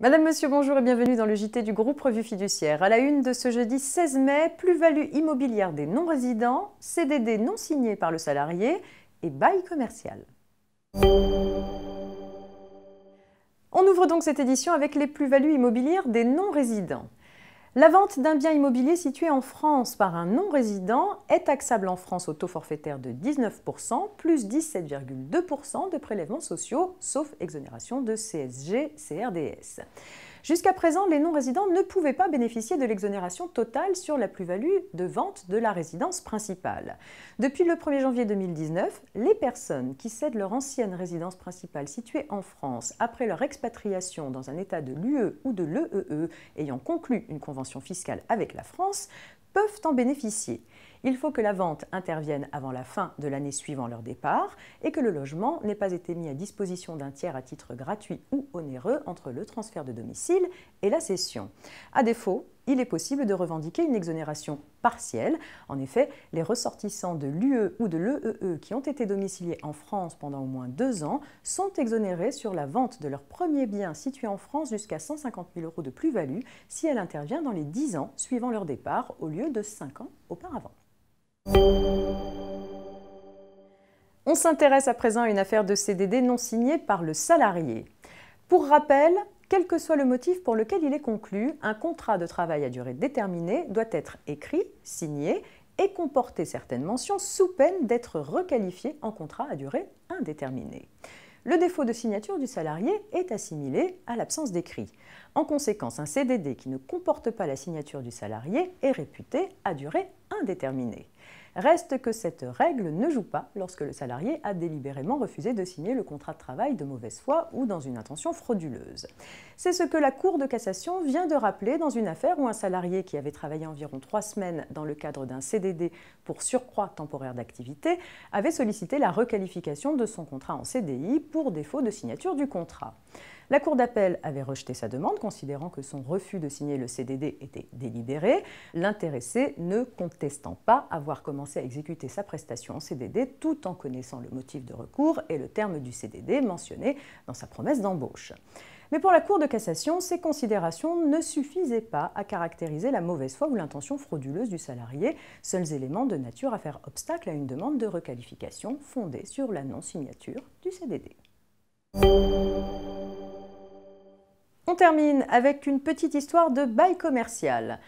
Madame, Monsieur, bonjour et bienvenue dans le JT du groupe Revue Fiduciaire. À la une de ce jeudi 16 mai, plus-value immobilière des non-résidents, CDD non signé par le salarié et bail commercial. On ouvre donc cette édition avec les plus-values immobilières des non-résidents. La vente d'un bien immobilier situé en France par un non-résident est taxable en France au taux forfaitaire de 19% plus 17,2% de prélèvements sociaux, sauf exonération de CSG, CRDS. Jusqu'à présent, les non-résidents ne pouvaient pas bénéficier de l'exonération totale sur la plus-value de vente de la résidence principale. Depuis le 1er janvier 2019, les personnes qui cèdent leur ancienne résidence principale située en France après leur expatriation dans un État de l'UE ou de l'EEE e ayant conclu une convention fiscale avec la France peuvent en bénéficier. Il faut que la vente intervienne avant la fin de l'année suivant leur départ et que le logement n'ait pas été mis à disposition d'un tiers à titre gratuit ou onéreux entre le transfert de domicile et la cession. À défaut, il est possible de revendiquer une exonération partielle. En effet, les ressortissants de l'UE ou de l'EEE e qui ont été domiciliés en France pendant au moins deux ans sont exonérés sur la vente de leur premier bien situé en France jusqu'à 150 000 euros de plus-value si elle intervient dans les 10 ans suivant leur départ au lieu de 5 ans auparavant. On s'intéresse à présent à une affaire de CDD non signée par le salarié. Pour rappel, quel que soit le motif pour lequel il est conclu, un contrat de travail à durée déterminée doit être écrit, signé et comporter certaines mentions sous peine d'être requalifié en contrat à durée indéterminée. Le défaut de signature du salarié est assimilé à l'absence d'écrit. En conséquence, un CDD qui ne comporte pas la signature du salarié est réputé à durée indéterminée. Reste que cette règle ne joue pas lorsque le salarié a délibérément refusé de signer le contrat de travail de mauvaise foi ou dans une intention frauduleuse. C'est ce que la Cour de cassation vient de rappeler dans une affaire où un salarié qui avait travaillé environ trois semaines dans le cadre d'un CDD pour surcroît temporaire d'activité avait sollicité la requalification de son contrat en CDI pour défaut de signature du contrat. La Cour d'appel avait rejeté sa demande, considérant que son refus de signer le CDD était délibéré, l'intéressé ne contestant pas avoir commencé à exécuter sa prestation en CDD tout en connaissant le motif de recours et le terme du CDD mentionné dans sa promesse d'embauche. Mais pour la Cour de cassation, ces considérations ne suffisaient pas à caractériser la mauvaise foi ou l'intention frauduleuse du salarié, seuls éléments de nature à faire obstacle à une demande de requalification fondée sur la non-signature du CDD termine avec une petite histoire de bail commercial.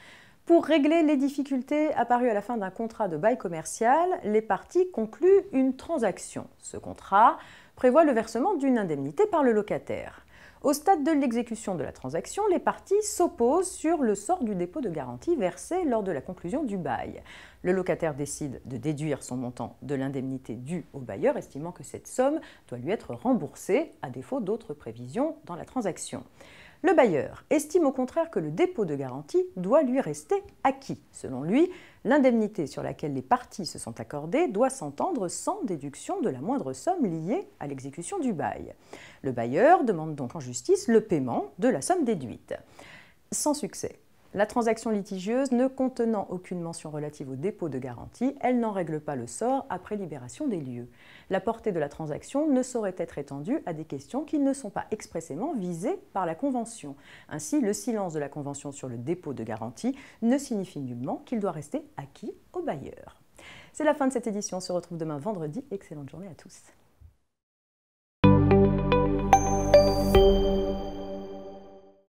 Pour régler les difficultés apparues à la fin d'un contrat de bail commercial, les parties concluent une transaction. Ce contrat prévoit le versement d'une indemnité par le locataire. Au stade de l'exécution de la transaction, les parties s'opposent sur le sort du dépôt de garantie versé lors de la conclusion du bail. Le locataire décide de déduire son montant de l'indemnité due au bailleur, estimant que cette somme doit lui être remboursée, à défaut d'autres prévisions dans la transaction. Le bailleur estime au contraire que le dépôt de garantie doit lui rester acquis. Selon lui, l'indemnité sur laquelle les parties se sont accordées doit s'entendre sans déduction de la moindre somme liée à l'exécution du bail. Le bailleur demande donc en justice le paiement de la somme déduite. Sans succès. La transaction litigieuse ne contenant aucune mention relative au dépôt de garantie, elle n'en règle pas le sort après libération des lieux. La portée de la transaction ne saurait être étendue à des questions qui ne sont pas expressément visées par la Convention. Ainsi, le silence de la Convention sur le dépôt de garantie ne signifie nullement qu'il doit rester acquis au bailleur. C'est la fin de cette édition, on se retrouve demain vendredi. Excellente journée à tous.